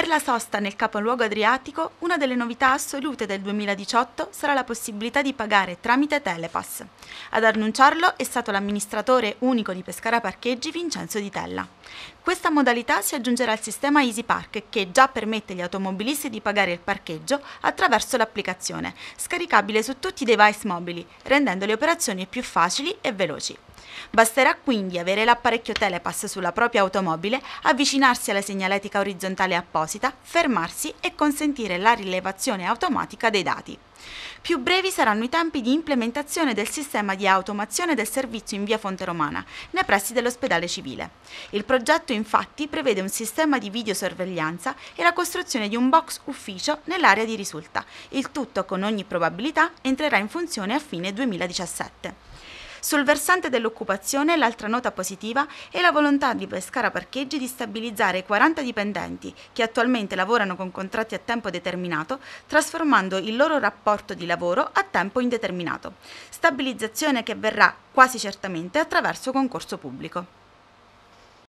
Per la sosta nel capoluogo adriatico, una delle novità assolute del 2018 sarà la possibilità di pagare tramite Telepass. Ad annunciarlo è stato l'amministratore unico di Pescara Parcheggi Vincenzo Di Tella. Questa modalità si aggiungerà al sistema Easy Park che già permette agli automobilisti di pagare il parcheggio attraverso l'applicazione, scaricabile su tutti i device mobili, rendendo le operazioni più facili e veloci. Basterà quindi avere l'apparecchio Telepass sulla propria automobile, avvicinarsi alla segnaletica orizzontale apposta apposita, fermarsi e consentire la rilevazione automatica dei dati. Più brevi saranno i tempi di implementazione del sistema di automazione del servizio in via Fonte Romana, nei pressi dell'ospedale civile. Il progetto infatti prevede un sistema di videosorveglianza e la costruzione di un box ufficio nell'area di risulta. Il tutto con ogni probabilità entrerà in funzione a fine 2017. Sul versante dell'occupazione l'altra nota positiva è la volontà di Pescara Parcheggi di stabilizzare 40 dipendenti che attualmente lavorano con contratti a tempo determinato, trasformando il loro rapporto di lavoro a tempo indeterminato. Stabilizzazione che avverrà quasi certamente attraverso concorso pubblico.